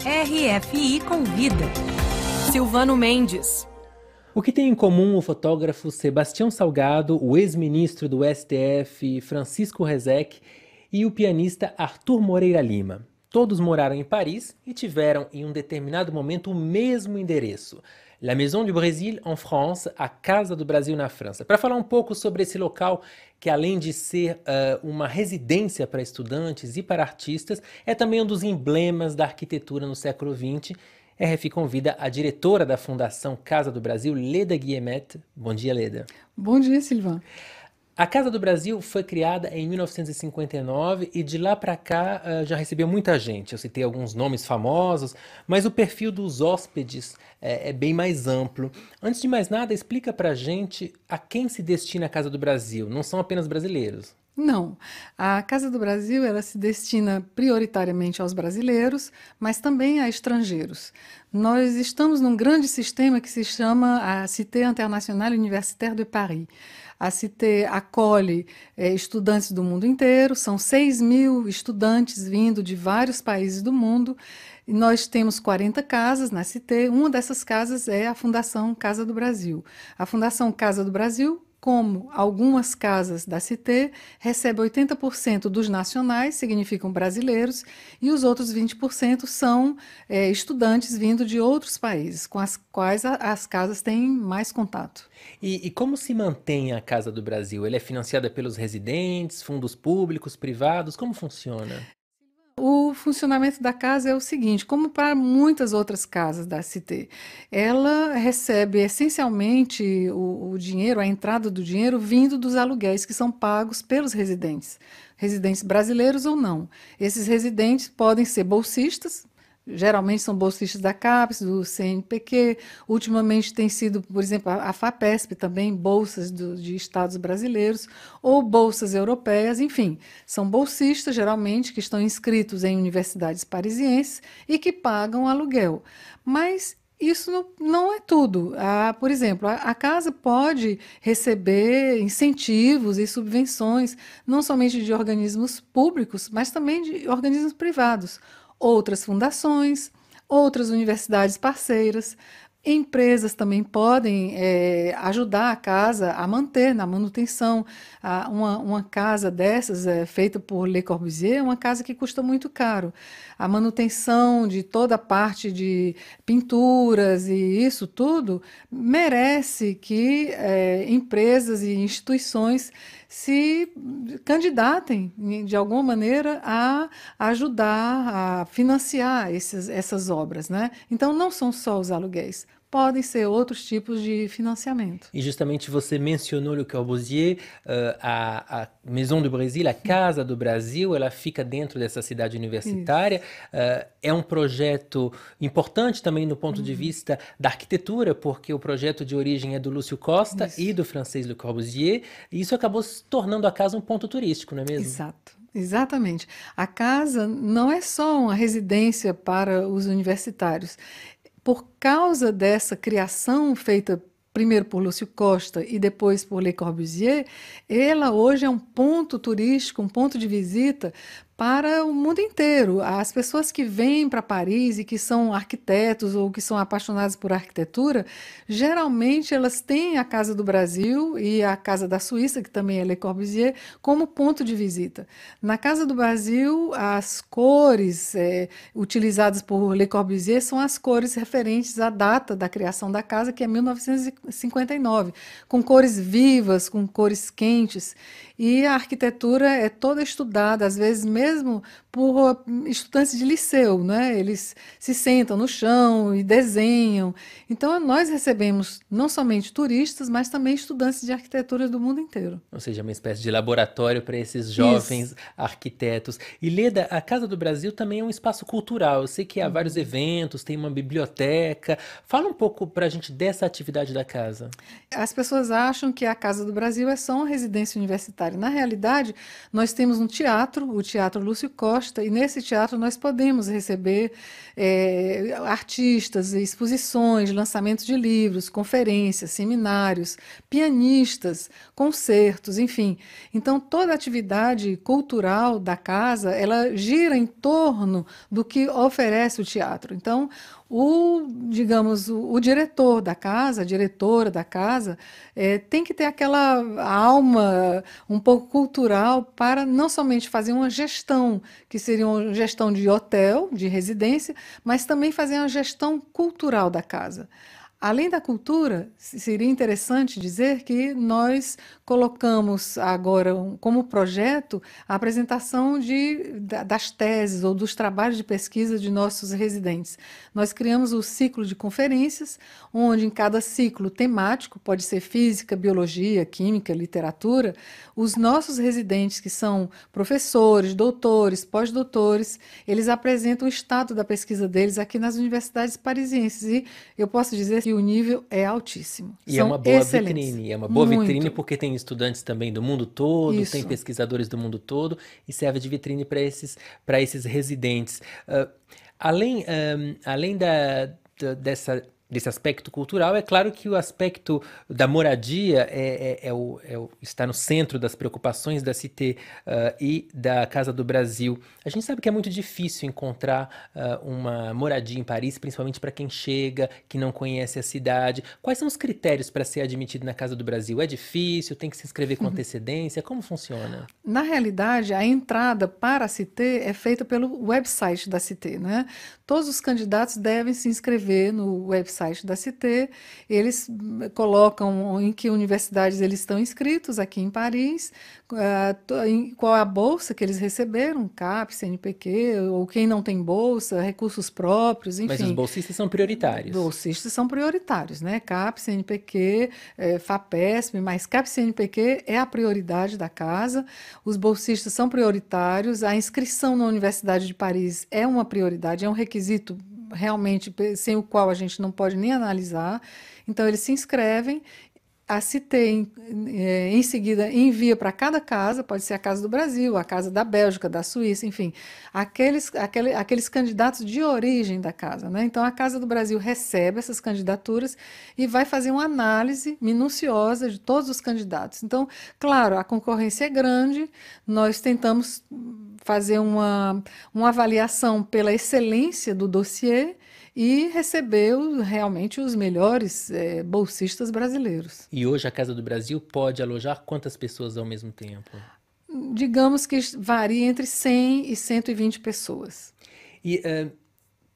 RFI Convida. Silvano Mendes. O que tem em comum o fotógrafo Sebastião Salgado, o ex-ministro do STF Francisco Rezec e o pianista Arthur Moreira Lima? Todos moraram em Paris e tiveram, em um determinado momento, o mesmo endereço. La Maison du Brésil en France, a Casa do Brasil na França. Para falar um pouco sobre esse local, que além de ser uh, uma residência para estudantes e para artistas, é também um dos emblemas da arquitetura no século XX. RF convida a diretora da Fundação Casa do Brasil, Leda Guillemette. Bom dia, Leda. Bom dia, Sylvain. A Casa do Brasil foi criada em 1959 e de lá para cá uh, já recebeu muita gente. Eu citei alguns nomes famosos, mas o perfil dos hóspedes é, é bem mais amplo. Antes de mais nada, explica para gente a quem se destina a Casa do Brasil. Não são apenas brasileiros. Não. A Casa do Brasil ela se destina prioritariamente aos brasileiros, mas também a estrangeiros. Nós estamos num grande sistema que se chama a Cité Internationale Universitaire de Paris. A Cité acolhe é, estudantes do mundo inteiro, são 6 mil estudantes vindo de vários países do mundo. E nós temos 40 casas na Cité, uma dessas casas é a Fundação Casa do Brasil. A Fundação Casa do Brasil como algumas casas da Cité recebem 80% dos nacionais, significam brasileiros, e os outros 20% são é, estudantes vindo de outros países, com as quais a, as casas têm mais contato. E, e, como se mantém a Casa do Brasil? Ela é financiada pelos residentes, fundos públicos, privados? Como funciona? O funcionamento da casa é o seguinte, como para muitas outras casas da CT, ela recebe essencialmente o, o dinheiro, a entrada do dinheiro vindo dos aluguéis que são pagos pelos residentes residentes brasileiros ou não. Esses residentes podem ser bolsistas, geralmente são bolsistas da CAPES, do CNPq, ultimamente tem sido, por exemplo, a FAPESP também, bolsas do, de estados brasileiros, ou bolsas europeias, enfim, são bolsistas, geralmente, que estão inscritos em universidades parisienses e que pagam aluguel. Mas isso não, não é tudo. por exemplo, a, a, casa pode receber incentivos e subvenções, não somente de organismos públicos, mas também de organismos privados outras fundações, outras universidades parceiras, Empresas também podem é, ajudar a casa a manter na manutenção. A, uma, uma casa dessas, é, feita por Le Corbusier, é uma casa que custa muito caro. A manutenção de toda a parte de pinturas e isso tudo merece que é, empresas e instituições se candidatem, de alguma maneira, a ajudar, a financiar esses, essas obras. Né? Então, não são só os aluguéis podem ser outros tipos de financiamento. E justamente você mencionou Le Corbusier, eh, a, a Maison do Brasil, a Casa do Brasil, ela fica dentro dessa cidade universitária. Eh, é um projeto importante também no ponto uhum. de vista da arquitetura, porque o projeto de origem é do Lúcio Costa Isso. e do francês Le Corbusier, e isso acabou se tornando a casa um ponto turístico, não é mesmo? Exato. Exatamente. A casa não é só uma residência para os universitários, por causa dessa criação feita primeiro por Lúcio Costa e depois por Le Corbusier, ela hoje é um ponto turístico, um ponto de visita para o mundo inteiro. As pessoas que vêm para Paris e que são arquitetos ou que são apaixonadas por arquitetura, geralmente elas têm a Casa do Brasil e a Casa da Suíça, que também é Le Corbusier, como ponto de visita. Na Casa do Brasil, as cores é, utilizadas por Le Corbusier são as cores referentes à data da criação da casa, que é 1959, com cores vivas, com cores quentes. E a arquitetura é toda estudada, às vezes mesmo mesmo por ah, estudantes de liceu, né? Eles se sentam no chão e desenham. Então nós recebemos não somente turistas, mas também estudantes de arquitetura do mundo inteiro. Ou seja, uma espécie de laboratório para esses jovens Isso. arquitetos. E Leda, a Casa do Brasil também é um espaço cultural. Eu sei que há uhum. vários eventos, tem uma biblioteca. Fala um pouco para a gente dessa atividade da casa. As pessoas acham que a Casa do Brasil é só uma residência universitária. Na realidade, nós temos um teatro, o Teatro Teatro Lúcio Costa, e nesse teatro nós podemos receber é, artistas, exposições, lançamentos de livros, conferências, seminários, pianistas, concertos, enfim. Então, toda a atividade cultural da casa, ela gira em torno do que oferece o teatro. Então, o, digamos, o, o diretor da casa, a diretora da casa, é, tem que ter aquela alma um pouco cultural para não somente fazer uma gestão, que seria uma gestão de hotel, de residência, mas também fazer uma gestão cultural da casa. Além da cultura, seria interessante dizer que nós colocamos agora como projeto a apresentação de, das teses ou dos trabalhos de pesquisa de nossos residentes. Nós criamos o ciclo de conferências, onde em cada ciclo temático, pode ser física, biologia, química, literatura, os nossos residentes, que são professores, doutores, pós-doutores, eles apresentam o estado da pesquisa deles aqui nas universidades parisienses. E eu posso dizer que o nível é altíssimo. E é São é uma boa excelentes. vitrine, é uma boa Muito. vitrine porque tem estudantes também do mundo todo, Isso. tem pesquisadores do mundo todo e serve de vitrine para esses, esses residentes. Uh, além, um, ah, além da, da dessa desse aspecto cultural. É claro que o aspecto da moradia é, é, é, o, é o, está no centro das preocupações da CT uh, ah, e da Casa do Brasil. A gente sabe que é muito difícil encontrar uh, uma moradia em Paris, principalmente para quem chega, que não conhece a cidade. Quais são os critérios para ser admitido na Casa do Brasil? É difícil? Tem que se inscrever com uhum. antecedência? Como funciona? Na realidade, a entrada para a CT é feita pelo website da CT né? Todos os candidatos devem se inscrever no website site da CITE, eles hum, colocam em que universidades eles estão inscritos aqui em Paris, ah, qual é a bolsa que eles receberam, CAP, CNPq, ou quem não tem bolsa, recursos próprios, enfim. Mas os bolsistas são prioritários. Bolsistas são prioritários, né? CAP, CNPq, é, eh, FAPESP, mas CAP, CNPq é a prioridade da casa, os bolsistas são prioritários, a inscrição na Universidade de Paris é uma prioridade, é um requisito realmente sem o qual a gente não pode nem analisar. Então eles se inscrevem a CITEM, é, em seguida, envia para cada casa, pode ser a Casa do Brasil, a Casa da Bélgica, da Suíça, enfim, aqueles, aquele, aqueles candidatos de origem da casa. Né? Então, a Casa do Brasil recebe essas candidaturas e vai fazer uma análise minuciosa de todos os candidatos. Então, claro, a concorrência é grande, nós tentamos fazer uma, uma avaliação pela excelência do dossiê e recebeu realmente os melhores é, bolsistas brasileiros. E hoje a Casa do Brasil pode alojar quantas pessoas ao mesmo tempo? Digamos que varia entre 100 e 120 pessoas. E, uh,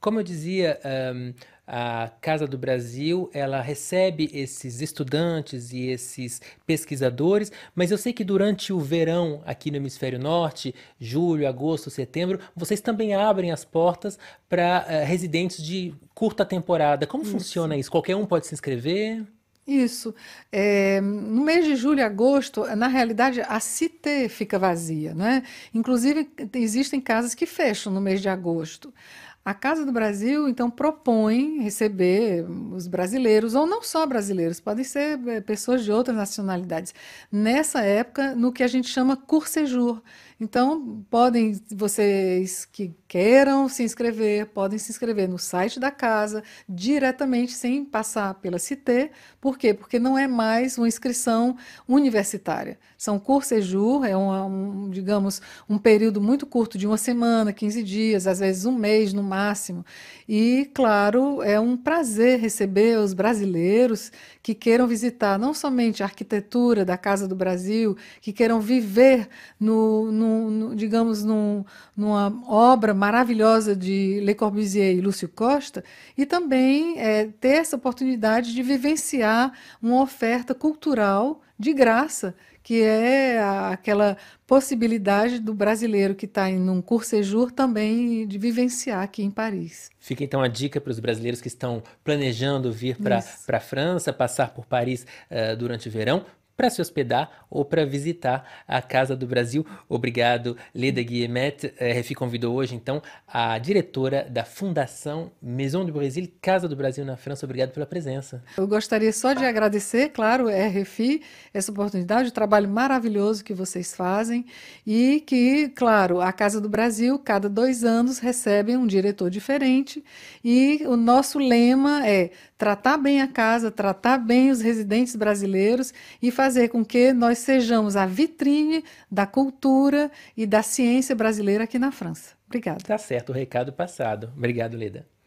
como eu dizia, eh, a Casa do Brasil ela recebe esses estudantes e esses pesquisadores, mas eu sei que durante o verão aqui no Hemisfério Norte, julho, agosto, setembro, vocês também abrem as portas para uh, eh, residentes de curta temporada. Como isso. funciona isso? Qualquer um pode se inscrever? Isso. É, no mês de julho e agosto, na realidade, a CITE fica vazia, né? Inclusive, existem casas que fecham no mês de agosto. A Casa do Brasil, então, propõe receber os brasileiros, ou não só brasileiros, podem ser eh, pessoas de outras nacionalidades, nessa época, no que a gente chama Cursejur, então, podem, vocês que queiram se inscrever, podem se inscrever no site da casa, diretamente, sem passar pela CITE. Por quê? Porque não é mais uma inscrição universitária. São jur é um, digamos, um período muito curto, de uma semana, 15 dias, às vezes um mês no máximo. E, claro, é um prazer receber os brasileiros que queiram visitar não somente a arquitetura da Casa do Brasil, que queiram viver no, no num, num, digamos, num, numa obra maravilhosa de Le Corbusier e Lúcio Costa, e também é, ter essa oportunidade de vivenciar uma oferta cultural de graça, que é a, aquela possibilidade do brasileiro que está em um cursejour também de vivenciar aqui em Paris. Fica então a dica para os brasileiros que estão planejando vir para a França, passar por Paris uh, durante o verão para se hospedar ou para visitar a Casa do Brasil. Obrigado, Leda Guillemet. A é, convidou hoje, então, a diretora da Fundação Maison du Brasil, Casa do Brasil na França. Obrigado pela presença. Eu gostaria só de agradecer, claro, é, RFI, essa oportunidade, o trabalho maravilhoso que vocês fazem e que, claro, a Casa do Brasil, cada dois anos, recebe um diretor diferente e o nosso lema é tratar bem a casa, tratar bem os residentes brasileiros e fazer fazer com que nós sejamos a vitrine da cultura e da ciência brasileira aqui na França. Obrigada. Tá certo, o recado passado. Obrigado, Leda.